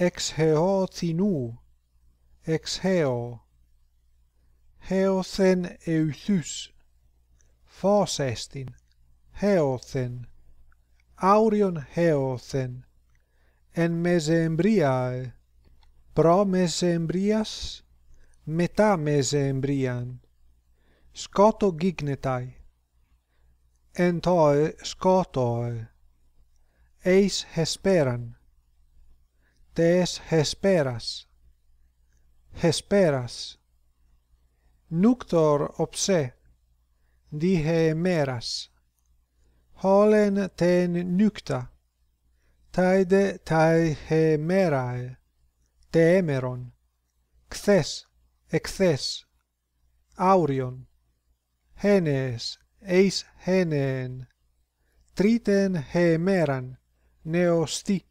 ex heo tinu ex heo heosen eusus fos estin heosen aurion heosen en mesembriae pro mesembrias meta mesembrian scoto gignetai entoi scotoi eis hesperan Tēs hesperas. Hesperas. Nuktor opse. Di hemeras. Holen ten nukta. Taide tai hemerae. Te emeron. Xes. Ecthes. Aurion. Henees. Eis heneen. Triten hemeran. Neosti.